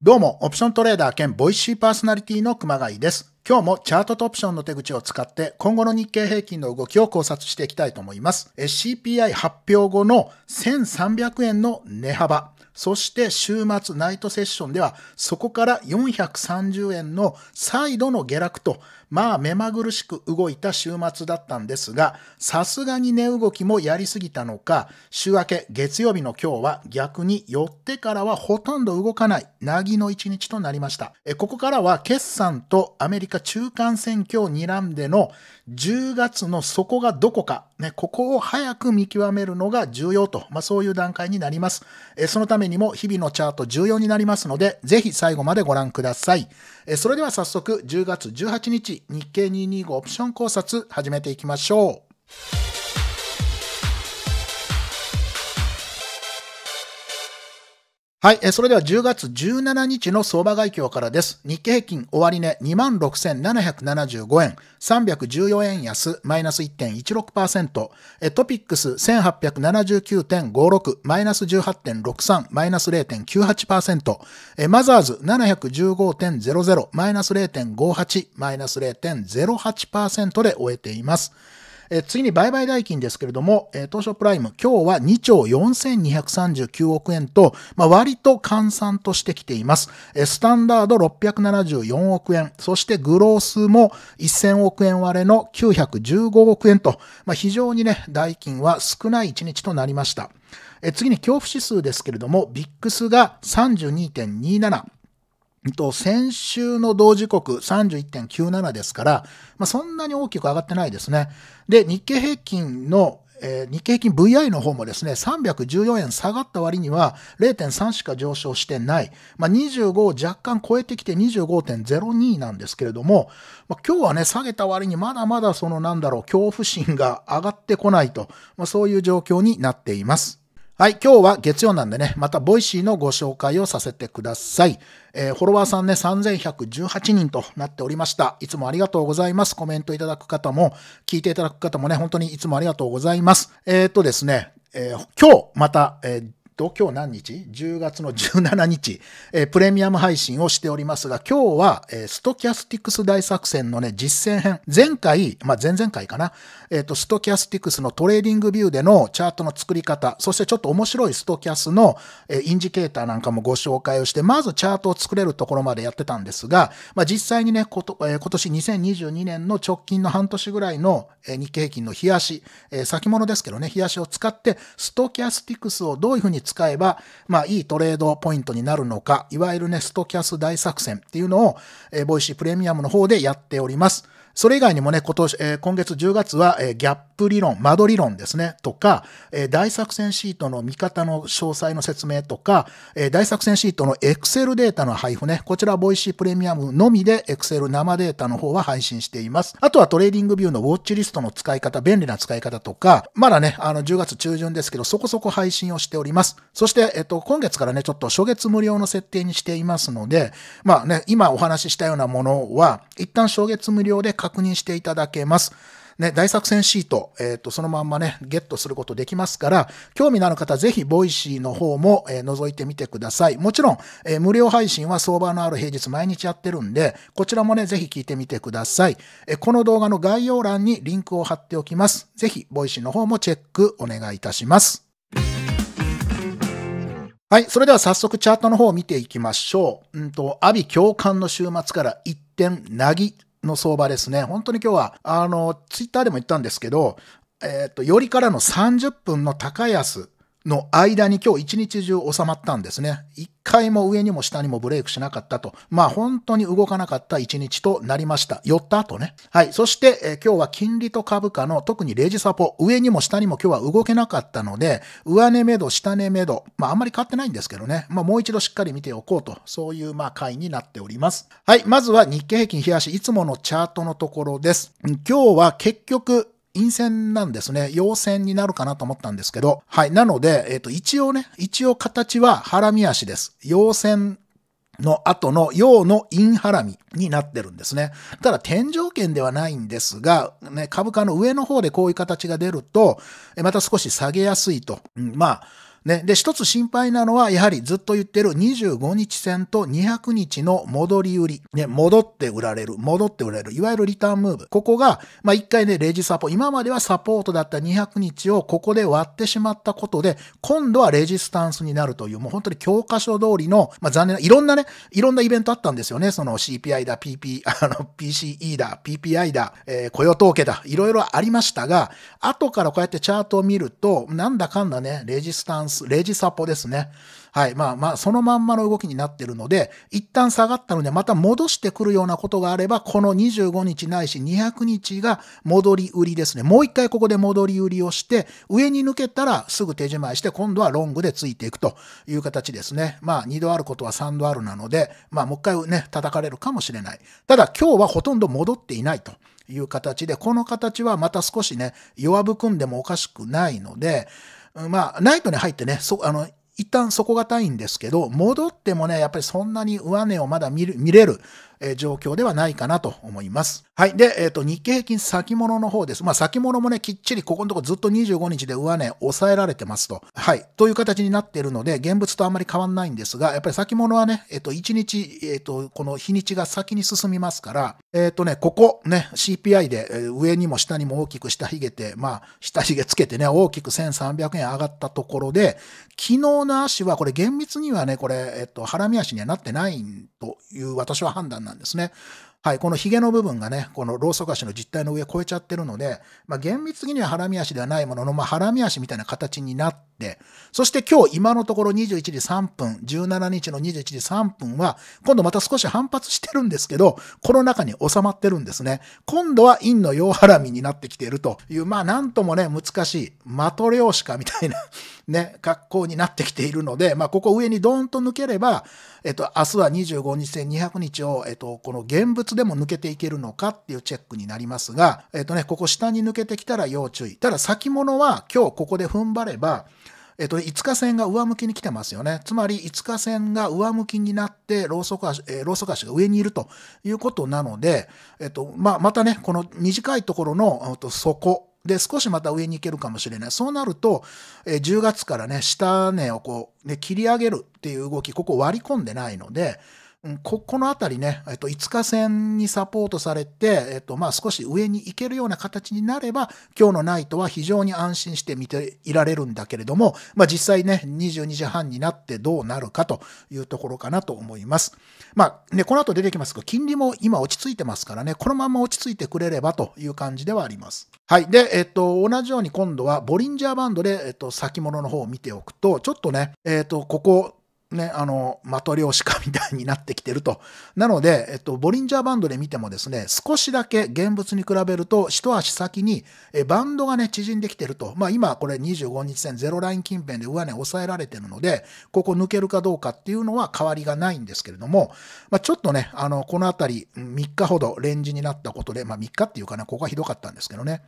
どうも、オプショントレーダー兼ボイシーパーソナリティの熊谷です。今日もチャートとオプションの手口を使って今後の日経平均の動きを考察していきたいと思います。CPI 発表後の1300円の値幅。そして週末ナイトセッションではそこから430円の再度の下落とまあ目まぐるしく動いた週末だったんですが、さすがに値動きもやりすぎたのか、週明け月曜日の今日は逆に寄ってからはほとんど動かない、なぎの一日となりました。えここからは決算とアメリカ中間選挙を睨んでの10月の底がどこか、ね、ここを早く見極めるのが重要と、まあそういう段階になります。えそのためにも日々のチャート重要になりますので、ぜひ最後までご覧ください。えそれでは早速10月18日日経225オプション考察始めていきましょう。はい。え、それでは10月17日の相場外況からです。日経平均終値26,775円、314円安、マイナス1.16%、トピックス1879.56、マイナス18.63、マイナス0.98%、マザーズ715.00、マイナス0.58、マイナス0.08%で終えています。え次に売買代金ですけれども、え初プライム、今日は2兆4239億円と、まあ、割と換算としてきています。えスタンダード674億円、そしてグロースも1000億円割れの915億円と、まあ、非常にね、代金は少ない1日となりました。え次に恐怖指数ですけれども、ビックスが32.27、先週の同時刻31.97ですから、まあ、そんなに大きく上がってないですね。で、日経平均の、えー、日経平均 VI の方もですね、314円下がった割には0.3しか上昇してない。まあ、25を若干超えてきて25.02なんですけれども、まあ、今日はね、下げた割にまだまだそのなんだろう、恐怖心が上がってこないと、まあ、そういう状況になっています。はい、今日は月曜なんでね、またボイシーのご紹介をさせてください。えー、フォロワーさんね、3118人となっておりました。いつもありがとうございます。コメントいただく方も、聞いていただく方もね、本当にいつもありがとうございます。えー、っとですね、えー、今日また、えーと、今日何日 ?10 月の17日、えー、プレミアム配信をしておりますが、今日は、えー、ストキャスティクス大作戦のね、実践編。前回、まあ、前々回かな。えっ、ー、と、ストキャスティクスのトレーディングビューでのチャートの作り方、そしてちょっと面白いストキャスの、えインジケーターなんかもご紹介をして、まずチャートを作れるところまでやってたんですが、まあ、実際にね、こと、え今年2022年の直近の半年ぐらいの、え日経平均の冷やし、え先物ですけどね、冷やしを使って、ストキャスティクスをどういうふうに使えば、まあ、いいトレードポイントになるのか、いわゆるね、ストキャス大作戦っていうのを、えー、ボイシープレミアムの方でやっております。それ以外にもね、今年、えー、今月10月は、えー、ギャップ理論、窓理論ですね、とか、えー、大作戦シートの見方の詳細の説明とか、えー、大作戦シートの Excel データの配布ね、こちらボイシープレミアムのみで Excel 生データの方は配信しています。あとはトレーディングビューのウォッチリストの使い方、便利な使い方とか、まだね、あの10月中旬ですけど、そこそこ配信をしております。そして、えっと、今月からね、ちょっと初月無料の設定にしていますので、まあね、今お話ししたようなものは、一旦初月無料で確認していただけます。ね、大作戦シート、えっ、ー、と、そのまんまね、ゲットすることできますから、興味のある方、ぜひ、ボイシーの方も、えー、覗いてみてください。もちろん、えー、無料配信は相場のある平日毎日やってるんで、こちらもね、ぜひ聞いてみてください。えこの動画の概要欄にリンクを貼っておきます。ぜひ、ボイシーの方もチェックお願いいたします。はい。それでは早速チャートの方を見ていきましょう。うんと、阿炎共感の週末から一点、なぎの相場ですね。本当に今日は、あの、ツイッターでも言ったんですけど、えっ、ー、と、よりからの30分の高安の間に今日一日中収まったんですね。一回も上にも下にもブレイクしなかったと。まあ本当に動かなかった一日となりました。寄った後ね。はい。そして、え今日は金利と株価の特にレジサポ、上にも下にも今日は動けなかったので、上値目処、下値目処。まああんまり変わってないんですけどね。まあもう一度しっかり見ておこうと。そういうまあ回になっております。はい。まずは日経平均冷やし、いつものチャートのところです。今日は結局、陰線なんですね。陽線になるかなと思ったんですけど。はい。なので、えっ、ー、と、一応ね、一応形はハラミ足です。陽線の後の陽の陰ハラミになってるんですね。ただ、天井圏ではないんですが、ね、株価の上の方でこういう形が出ると、また少し下げやすいと。うん、まあ、ね。で、一つ心配なのは、やはりずっと言ってる25日線と200日の戻り売り。ね、戻って売られる、戻って売られる。いわゆるリターンムーブ。ここが、まあ、一回ね、レジサポ、今まではサポートだった200日をここで割ってしまったことで、今度はレジスタンスになるという、もう本当に教科書通りの、まあ、残念な、いろんなね、いろんなイベントあったんですよね。その CPI だ、PP、あの、PCE だ、PPI だ、えー、雇用統計だ、いろいろありましたが、後からこうやってチャートを見ると、なんだかんだね、レジスタンスス、レジサポですね。はい。まあまあ、そのまんまの動きになってるので、一旦下がったので、また戻してくるようなことがあれば、この25日ないし200日が戻り売りですね。もう一回ここで戻り売りをして、上に抜けたらすぐ手じまいして、今度はロングでついていくという形ですね。まあ、2度あることは3度あるなので、まあ、もう一回ね、叩かれるかもしれない。ただ、今日はほとんど戻っていないと。いう形で、この形はまた少しね、弱含んでもおかしくないので、まあ、ナイトに入ってね、そ、あの、一旦底堅いんですけど、戻ってもね、やっぱりそんなに上値をまだ見る見れるえ状況ではないかなと思います。はい。で、えっ、ー、と、日経平均先物の方です。まあ、先物もね、きっちりここのとこずっと25日で上値、抑えられてますと。はい。という形になっているので、現物とあんまり変わんないんですが、やっぱり先物はね、えっ、ー、と、1日、えっ、ー、と、この日にちが先に進みますから、えっ、とね、ここね、CPI で上にも下にも大きく下髭て、まあ、下髭つけてね、大きく1300円上がったところで、昨日の足は、これ厳密にはね、これ、えっ、と、ハラ足にはなってないという私は判断なんですね。はい、このヒゲの部分がね、このローソク足の実体の上越えちゃってるので、まあ、厳密にはハラミ足ではないものの、まあ、ハラミ足みたいな形になって、そして今日今のところ21時3分、17日の21時3分は、今度また少し反発してるんですけど、この中に収まってるんですね。今度は陰の陽ハラミになってきているという、まあなんともね、難しい、マトレオシカみたいなね、格好になってきているので、まあ、ここ上にドーンと抜ければ、えっと、明日は25日戦200日を、えっと、この現物でも抜けていけるのかっていうチェックになりますが、えっとね、ここ下に抜けてきたら要注意。ただ先物は今日ここで踏ん張れば、えっと、5日線が上向きに来てますよね。つまり、5日線が上向きになって、ローソク足、えー、ローソク足が上にいるということなので、えっと、まあ、またね、この短いところの、底で、少しまた上に行けるかもしれない。そうなると、え10月からね、下値をこう、ね、切り上げるっていう動き、ここ割り込んでないので、こ、このあたりね、えっと、5日線にサポートされて、えっと、まあ、少し上に行けるような形になれば、今日のナイトは非常に安心して見ていられるんだけれども、まあ、実際ね、22時半になってどうなるかというところかなと思います。まあ、ね、この後出てきますが、金利も今落ち着いてますからね、このまま落ち着いてくれればという感じではあります。はい。で、えっと、同じように今度はボリンジャーバンドで、えっと、先物の方を見ておくと、ちょっとね、えっと、ここ、ね、あの、マトリョーシカみたいになってきてると。なので、えっと、ボリンジャーバンドで見てもですね、少しだけ現物に比べると、一足先に、え、バンドがね、縮んできてると。まあ、今、これ25日線ゼロライン近辺で上値抑えられてるので、ここ抜けるかどうかっていうのは変わりがないんですけれども、まあ、ちょっとね、あの、このあたり、3日ほどレンジになったことで、まあ、3日っていうかな、ここはひどかったんですけどね。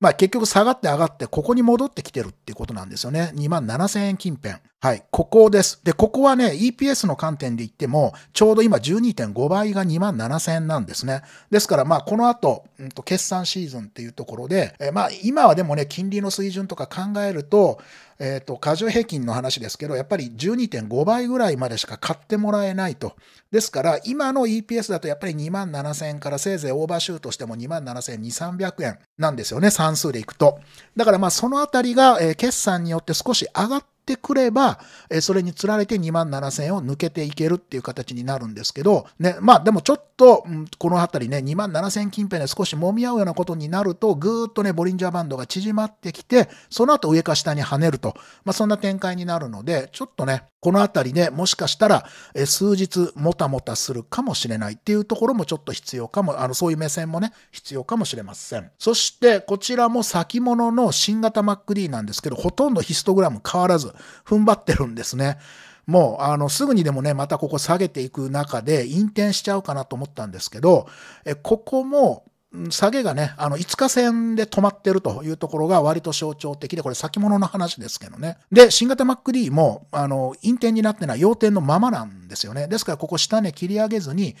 まあ結局下がって上がって、ここに戻ってきてるっていうことなんですよね。2万7000円近辺。はい、ここです。で、ここはね、EPS の観点で言っても、ちょうど今12.5倍が2万7000円なんですね。ですから、まあ、この後、うんと、決算シーズンっていうところで、えまあ、今はでもね、金利の水準とか考えると、えっ、ー、と、過剰平均の話ですけど、やっぱり12.5倍ぐらいまでしか買ってもらえないと。ですから、今の EPS だとやっぱり2万7000円からせいぜいオーバーシュートしても2万7200、300円なんですよね、算数でいくと。だからまあ、そのあたりが、えー、決算によって少し上がってってくれば、えそれにつられて2万7千円を抜けていけるっていう形になるんですけど、ね、まあでもちょっと、うん、この辺りね、2万7千円近辺で少し揉み合うようなことになると、ぐーっとね、ボリンジャーバンドが縮まってきて、その後上か下に跳ねると、まあそんな展開になるので、ちょっとね、この辺りね、もしかしたら、え数日もたもたするかもしれないっていうところもちょっと必要かも、あの、そういう目線もね、必要かもしれません。そして、こちらも先物の新型 MacD なんですけど、ほとんどヒストグラム変わらず、踏ん張ってるんですね。もう、あの、すぐにでもね、またここ下げていく中で、引転しちゃうかなと思ったんですけど、えここも、下げがね、あの、5日線で止まってるというところが割と象徴的で、これ先物の話ですけどね。で、新型 MacD も、あの、陰転になってない、要点のままなんですよね。ですから、ここ下値切り上げずに、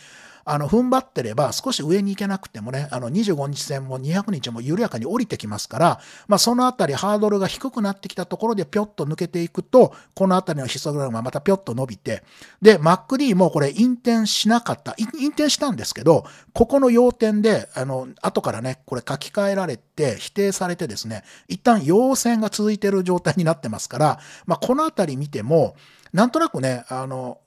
あの、踏ん張ってれば少し上に行けなくてもね、あの、25日線も200日も緩やかに降りてきますから、まあ、そのあたりハードルが低くなってきたところでぴょっと抜けていくと、このあたりのヒストグラムがまたぴょっと伸びて、で、MacD もこれ、引転しなかった、引転したんですけど、ここの要点で、あの、後からね、これ書き換えられて、否定されてですね、一旦陽線が続いてる状態になってますから、まあ、このあたり見ても、なんとなくね、あの、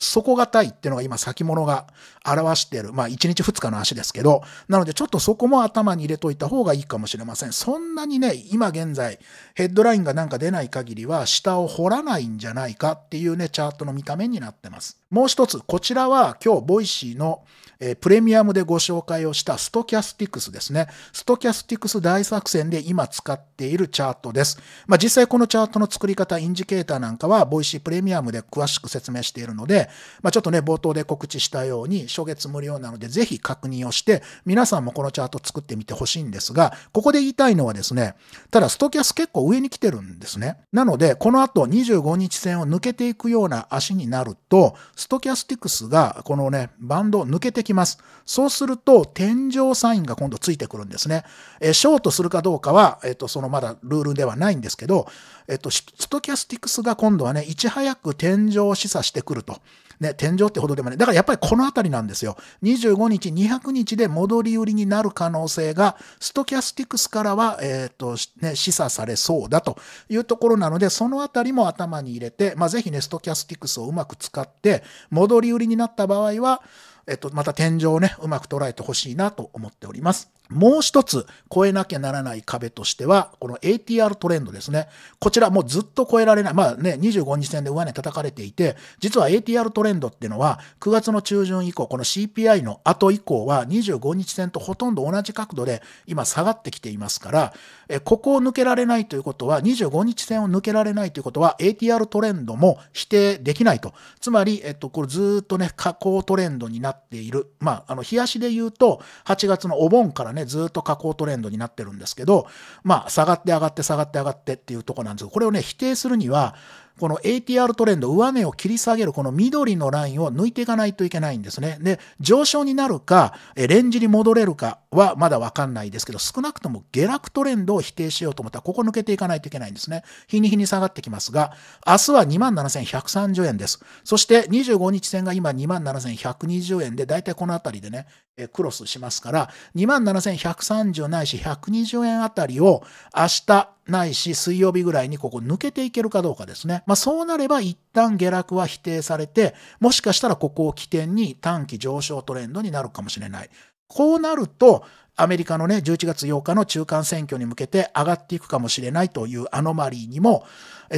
底堅いっていうのが今先物が表している。まあ1日2日の足ですけど、なのでちょっとそこも頭に入れといた方がいいかもしれません。そんなにね、今現在ヘッドラインがなんか出ない限りは下を掘らないんじゃないかっていうね、チャートの見た目になってます。もう一つ、こちらは今日ボイシーのえー、プレミアムでご紹介をしたストキャスティクスですね。ストキャスティクス大作戦で今使っているチャートです。まあ、実際このチャートの作り方、インジケーターなんかは、ボイシープレミアムで詳しく説明しているので、まあ、ちょっとね、冒頭で告知したように、初月無料なので、ぜひ確認をして、皆さんもこのチャート作ってみてほしいんですが、ここで言いたいのはですね、ただストキャス結構上に来てるんですね。なので、この後25日線を抜けていくような足になると、ストキャスティクスが、このね、バンドを抜けてきます。そうすると、天井サインが今度ついてくるんですね。えー、ショートするかどうかは、えっ、ー、と、そのまだルールではないんですけど、えっ、ー、と、ストキャスティクスが今度はね、いち早く天井を示唆してくると。ね、天井ってほどでもね、だからやっぱりこの辺りなんですよ。25日、200日で戻り売りになる可能性が、ストキャスティクスからは、えっ、と、ね、示唆されそうだというところなので、その辺りも頭に入れて、まあ、ぜひね、ストキャスティクスをうまく使って、戻り売りになった場合は、えっと、また天井をね、うまく捉えてほしいなと思っております。もう一つ超えなきゃならない壁としては、この ATR トレンドですね。こちらもうずっと超えられない。まあね、25日線で上値叩かれていて、実は ATR トレンドっていうのは、9月の中旬以降、この CPI の後以降は25日線とほとんど同じ角度で今下がってきていますから、ここを抜けられないということは、25日線を抜けられないということは、ATR トレンドも否定できないと。つまり、えっと、これずっとね、下降トレンドになってっている。まあ、あの、冷やしで言うと、8月のお盆からね、ずっと下降トレンドになってるんですけど、まあ、下がって上がって下がって上がってっていうとこなんですけど、これをね、否定するには、この ATR トレンド、上値を切り下げるこの緑のラインを抜いていかないといけないんですね。で、上昇になるか、レンジに戻れるかはまだわかんないですけど、少なくとも下落トレンドを否定しようと思ったら、ここ抜けていかないといけないんですね。日に日に下がってきますが、明日は27,130円です。そして25日線が今27,120円で、だいたいこのあたりでね、クロスしますから、27,130ないし120円あたりを明日ないし、水曜日ぐらいにここ抜けていけるかどうかですね。まあ、そうなれば一旦下落は否定されて、もしかしたらここを起点に短期上昇トレンドになるかもしれない。こうなると、アメリカのね、11月8日の中間選挙に向けて上がっていくかもしれないというアノマリーにも、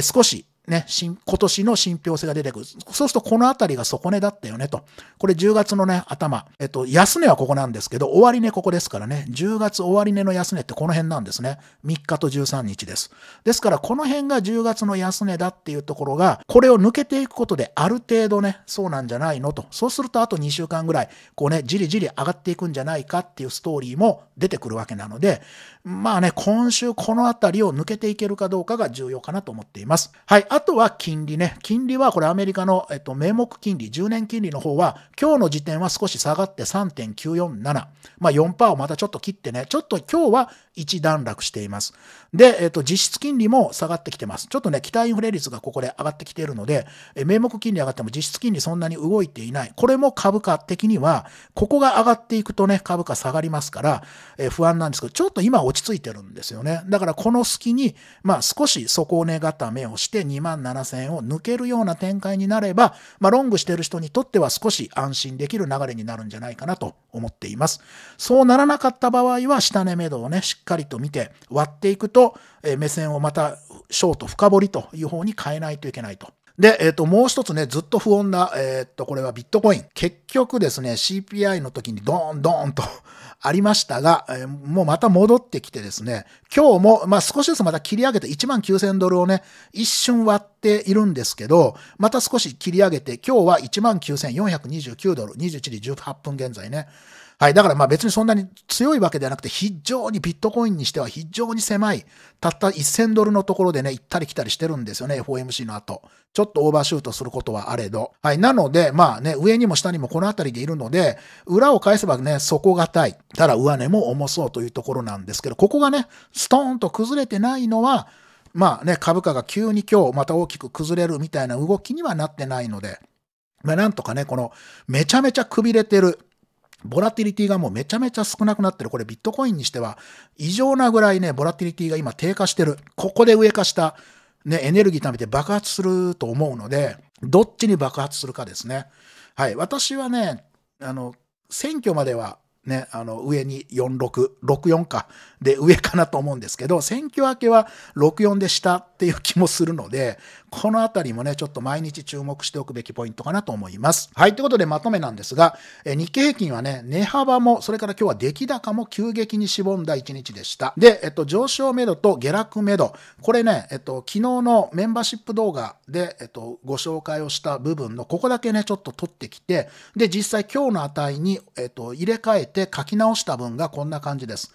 少しね、今年の信憑性が出てくる。そうするとこのあたりが底値だったよねと。これ10月のね、頭。えっと、安値はここなんですけど、終値ここですからね。10月終値の安値ってこの辺なんですね。3日と13日です。ですからこの辺が10月の安値だっていうところが、これを抜けていくことである程度ね、そうなんじゃないのと。そうするとあと2週間ぐらい、こうね、じりじり上がっていくんじゃないかっていうストーリーも出てくるわけなので、まあね、今週このあたりを抜けていけるかどうかが重要かなと思っています。はい。ああとは金利ね。金利はこれアメリカの、えっと、名目金利、10年金利の方は、今日の時点は少し下がって3.947。まあ4%をまたちょっと切ってね、ちょっと今日は一段落しています。で、えっと、実質金利も下がってきてます。ちょっとね、期待インフレ率がここで上がってきているので、え名目金利上がっても実質金利そんなに動いていない。これも株価的には、ここが上がっていくとね、株価下がりますから、え不安なんですけど、ちょっと今落ち着いてるんですよね。だからこの隙に、まあ少し底値固めをして2 2万7000円を抜けるような展開になれば、まあ、ロングしてる人にとっては少し安心できる流れになるんじゃないかなと思っています。そうならなかった場合は、下値目処をね、しっかりと見て割っていくと、え目線をまたショート深掘りという方に変えないといけないとで、えっ、ー、と、もう一つね、ずっと不穏な、えっ、ー、と、これはビットコイン。結局ですね、CPI の時にドーンドーンとありましたが、えー、もうまた戻ってきてですね、今日も、まあ、少しずつまた切り上げて1万9000ドルをね、一瞬割っているんですけど、また少し切り上げて、今日は1万9429ドル、21時18分現在ね、はい。だからまあ別にそんなに強いわけではなくて、非常にビットコインにしては非常に狭い、たった1000ドルのところでね、行ったり来たりしてるんですよね、FOMC の後。ちょっとオーバーシュートすることはあれど。はい。なので、まあね、上にも下にもこの辺りでいるので、裏を返せばね、底堅い。ただ上値も重そうというところなんですけど、ここがね、ストーンと崩れてないのは、まあね、株価が急に今日また大きく崩れるみたいな動きにはなってないので、まあなんとかね、このめちゃめちゃくびれてるボラティリティがもうめちゃめちゃ少なくなってる。これビットコインにしては異常なぐらいね、ボラティリティが今低下してる。ここで上化した、ね、エネルギー貯めて爆発すると思うので、どっちに爆発するかですね。はい。私はね、あの、選挙まではね、あの、上に46、64か、で上かなと思うんですけど、選挙明けは64で下っていう気もするので、このあたりもね、ちょっと毎日注目しておくべきポイントかなと思います。はい、ということでまとめなんですが、え日経平均はね、値幅も、それから今日は出来高も急激にしぼんだ1日でした。で、えっと、上昇メドと下落メド。これね、えっと、昨日のメンバーシップ動画で、えっと、ご紹介をした部分のここだけね、ちょっと取ってきて、で、実際今日の値に、えっと、入れ替えて書き直した分がこんな感じです。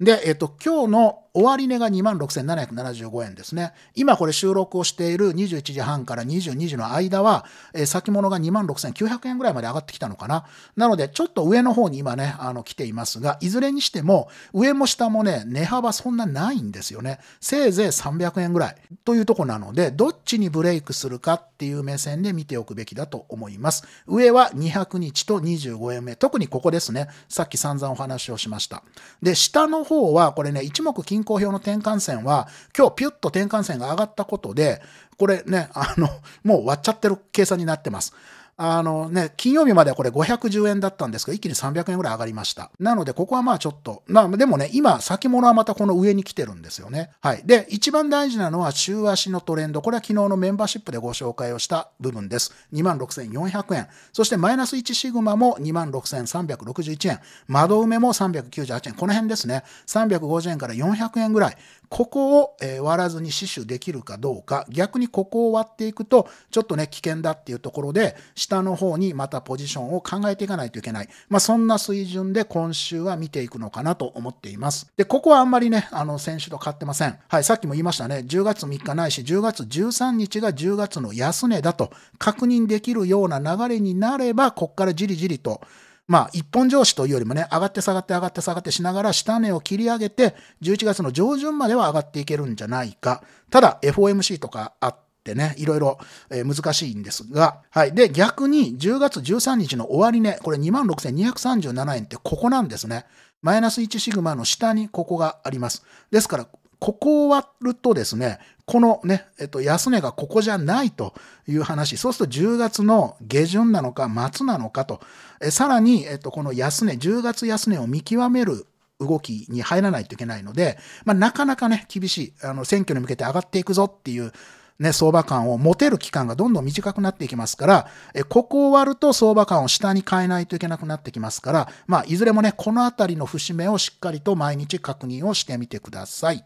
で、えっと、今日の終値が26,775円ですね。今これ収録をしている21時半から22時の間は、えー、先物が26,900円ぐらいまで上がってきたのかな。なので、ちょっと上の方に今ね、あの、来ていますが、いずれにしても、上も下もね、値幅そんなないんですよね。せいぜい300円ぐらいというとこなので、どっちにブレイクするかっていう目線で見ておくべきだと思います。上は200日と25円目。特にここですね。さっき散々お話をしました。で、下の方は、これね、一目均衡表の転換線は、今日ピュッと転換線が上がったことで、これね、あの、もう割っちゃってる計算になってます。あのね、金曜日まではこれ510円だったんですが、一気に300円ぐらい上がりました。なので、ここはまあちょっと、まあでもね、今、先物はまたこの上に来てるんですよね。はい。で、一番大事なのは週足のトレンド。これは昨日のメンバーシップでご紹介をした部分です。26,400円。そしてマイナス1シグマも26,361円。窓埋めも398円。この辺ですね。350円から400円ぐらい。ここを、割らずに死守できるかどうか。逆にここを割っていくと、ちょっとね、危険だっていうところで、下の方にまたポジションを考えていかないといけない。まあ、そんな水準で今週は見ていくのかなと思っています。で、ここはあんまりね、あの、先週と変わってません。はい、さっきも言いましたね。10月3日ないし、10月13日が10月の安値だと確認できるような流れになれば、こっからじりじりとまあ、一本上司というよりもね、上がって下がって上がって下がってしながら下値を切り上げて、11月の上旬までは上がっていけるんじゃないか。ただ、FOMC とかあって、ってね、いろいろ、えー、難しいんですが、はい。で、逆に10月13日の終値、ね、これ26,237円ってここなんですね。マイナス1シグマの下にここがあります。ですから、ここを割るとですね、このね、えっと、安値がここじゃないという話、そうすると10月の下旬なのか末なのかと、えさらに、えっと、この安値、10月安値を見極める動きに入らないといけないので、まあ、なかなかね、厳しい、あの、選挙に向けて上がっていくぞっていう、ね、相場感を持てる期間がどんどん短くなっていきますから、えここを割ると相場感を下に変えないといけなくなってきますから、まあ、いずれもね、このあたりの節目をしっかりと毎日確認をしてみてください。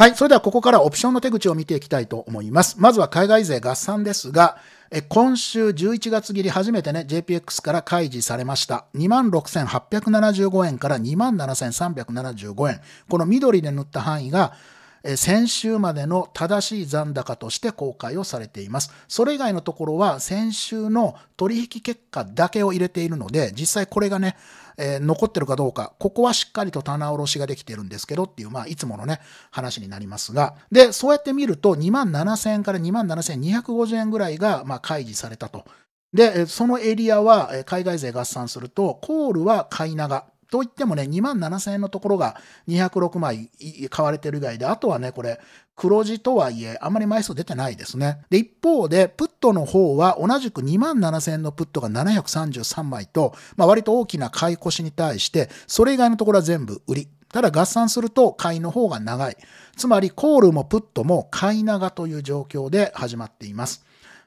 はい。それではここからオプションの手口を見ていきたいと思います。まずは海外税合算ですが、え今週11月切り初めてね、JPX から開示されました。26,875円から27,375円。この緑で塗った範囲が、先週までの正しい残高として公開をされています。それ以外のところは先週の取引結果だけを入れているので、実際これがね、えー、残ってるかどうか、ここはしっかりと棚卸しができてるんですけどっていう、まあ、いつものね、話になりますが、で、そうやって見ると、2万7000円から2万7250円ぐらいが、まあ、開示されたと。で、そのエリアは、海外税合算すると、コールは買い長。といってもね、2万7000円のところが206枚買われてる以外で、あとはね、これ、黒字とはいえ、あんまり枚数出てないですね。で、一方で、プットの方は同じく2万7000円のプットが733枚と、まあ割と大きな買い越しに対して、それ以外のところは全部売り。ただ合算すると買いの方が長い。つまりコールもプットも買い長という状況で始まっています。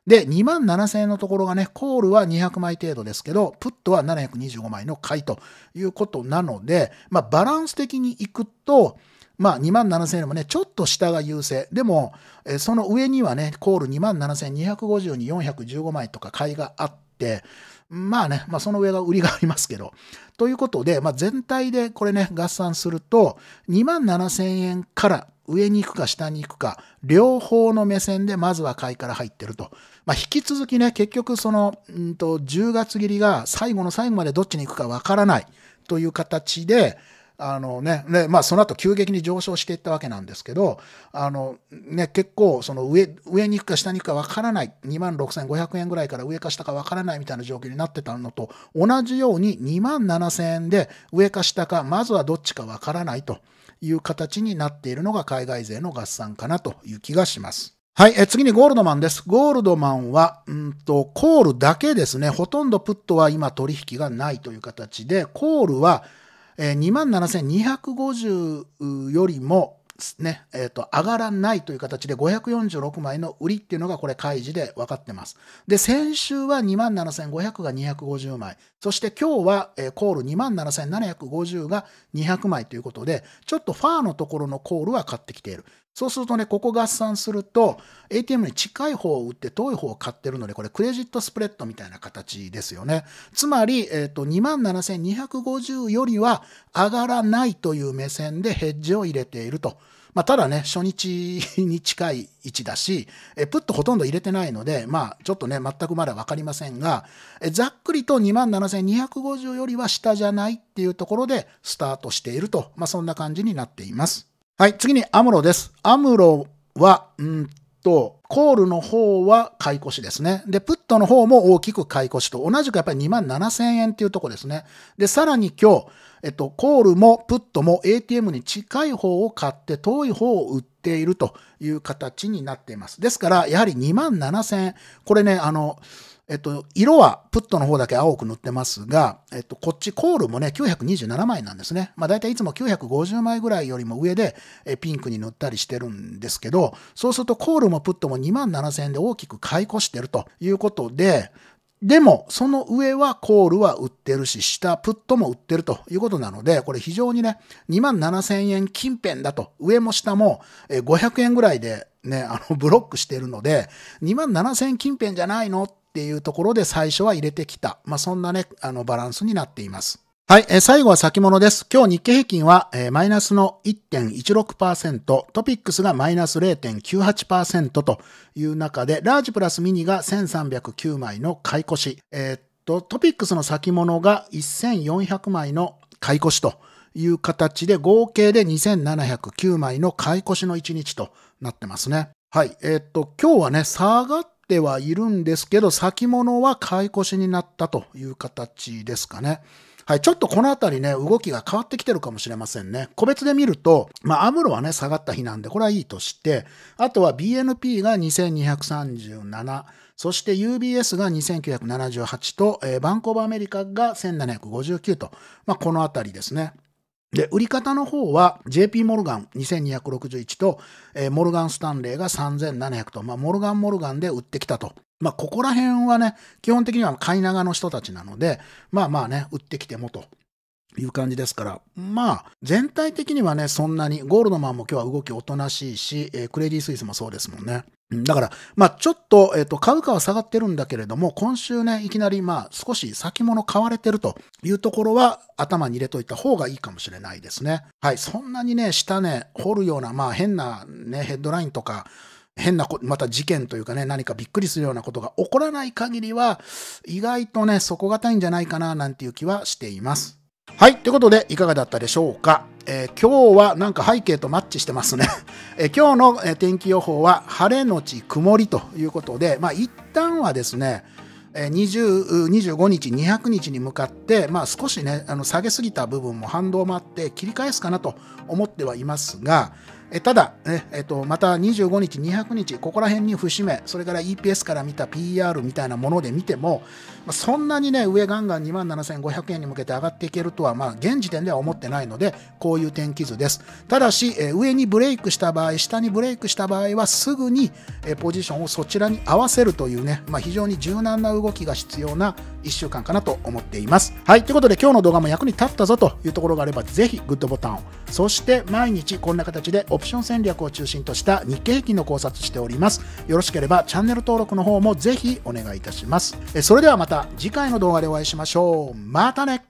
で、2万7000円のところがね、コールは200枚程度ですけど、プットは725枚の買いということなので、まあ、バランス的にいくと、まあ、2万7000円もね、ちょっと下が優勢。でも、えその上にはね、コール2万7250に415枚とか買いがあって、まあね、まあその上が売りがありますけど。ということで、まあ全体でこれね、合算すると、2万7000円から上に行くか下に行くか、両方の目線でまずは買いから入ってるとまあ、引き続きね、結局その、んと、10月切りが最後の最後までどっちに行くかわからないという形で、あのね、ね、まあその後急激に上昇していったわけなんですけど、あのね、結構その上、上に行くか下に行くかわからない、2万6500円ぐらいから上か下かわからないみたいな状況になってたのと同じように2万7000円で上か下か、まずはどっちかわからないという形になっているのが海外勢の合算かなという気がします。はい、え次にゴールドマンです。ゴールドマンは、うんと、コールだけですね。ほとんどプットは今取引がないという形で、コールは、えー、27,250よりも、ね、えっ、ー、と、上がらないという形で546枚の売りっていうのがこれ開示で分かってます。で、先週は27,500が250枚。そして今日は、えー、コール27,750が200枚ということで、ちょっとファーのところのコールは買ってきている。そうするとね、ここ合算すると、ATM に近い方を売って遠い方を買ってるので、これクレジットスプレッドみたいな形ですよね。つまり、えっ、ー、と、27,250よりは上がらないという目線でヘッジを入れていると。まあ、ただね、初日に近い位置だし、えプットほとんど入れてないので、まあ、ちょっとね、全くまだ分かりませんが、えざっくりと27,250よりは下じゃないっていうところでスタートしていると、まあ、そんな感じになっています。はい、次にアムロです。アムロは、んと、コールの方は買い越しですね。で、プットの方も大きく買い越しと、同じくやっぱり2万7000円っていうとこですね。で、さらに今日、えっと、コールもプットも ATM に近い方を買って遠い方を売っているという形になっています。ですから、やはり2万7000円。これね、あの、えっと、色はプットの方だけ青く塗ってますが、えっと、こっちコールもね、927枚なんですね。まあ大体いつも950枚ぐらいよりも上でえピンクに塗ったりしてるんですけど、そうするとコールもプットも2万7000円で大きく買い越してるということで、でも、その上はコールは売ってるし、下、プットも売ってるということなので、これ非常にね、2万7千円近辺だと、上も下も500円ぐらいでね、あの、ブロックしてるので、2万7千円近辺じゃないのっていうところで最初は入れてきた。まあ、そんなね、あのバランスになっています。はい、えー、最後は先物です。今日日経平均は、えー、マイナスの1.16%、トピックスがマイナス0.98%という中で、ラージプラスミニが1309枚の買い越し、えー、っと、トピックスの先物が1400枚の買い越しという形で、合計で2709枚の買い越しの1日となってますね。はい、えー、っと、今日はね、下がっってはいるんですけど、先物は買い越しになったという形ですかね。はい、ちょっとこのあたりね、動きが変わってきてるかもしれませんね。個別で見ると、まあ、アムロはね、下がった日なんで、これはいいとして、あとは BNP が2237、そして UBS が2978と、えー、バンコブアメリカが1759と、まあ、このあたりですね。で、売り方の方は JP モルガン2261と、えー、モルガンスタンレーが3700と、まあ、モルガンモルガンで売ってきたと。まあ、ここら辺はね、基本的には買い長の人たちなので、まあまあね、売ってきてもという感じですから、まあ、全体的にはね、そんなに、ゴールドマンも今日は動きおとなしいし、えー、クレディ・スイスもそうですもんね。だから、まあ、ちょっと、えっ、ー、と、株価は下がってるんだけれども、今週ね、いきなり、まあ、少し先物買われてるというところは、頭に入れといた方がいいかもしれないですね。はい、そんなにね、下ね、掘るような、まあ、変なね、ヘッドラインとか、変なこ、また事件というかね、何かびっくりするようなことが起こらない限りは、意外とね、底堅いんじゃないかな、なんていう気はしています。はい、ということで、いかがだったでしょうか。えー、今日はなんか背景とマッチしてますね。えー、今日の天気予報は、晴れのち曇りということで、まあ、一旦はですね、20 25日、200日に向かって、まあ、少しね、あの下げすぎた部分も反動もあって、切り返すかなと思ってはいますが、えただ、ねえっと、また25日、200日、ここら辺に節目、それから EPS から見た PR みたいなもので見ても、まそんなにね、上ガンガン2万7500円に向けて上がっていけるとは、まあ、現時点では思ってないので、こういう天気図です。ただし、え上にブレイクした場合、下にブレイクした場合は、すぐに、えポジションをそちらに合わせるというね、まあ、非常に柔軟な動きが必要な1週間かなと思っています。はい、ということで、今日の動画も役に立ったぞというところがあれば、ぜひグッドボタンを、そして毎日こんな形でオプション戦略を中心とした日経平均の考察しております。よろしければチャンネル登録の方もぜひお願いいたします。それではまた次回の動画でお会いしましょう。またね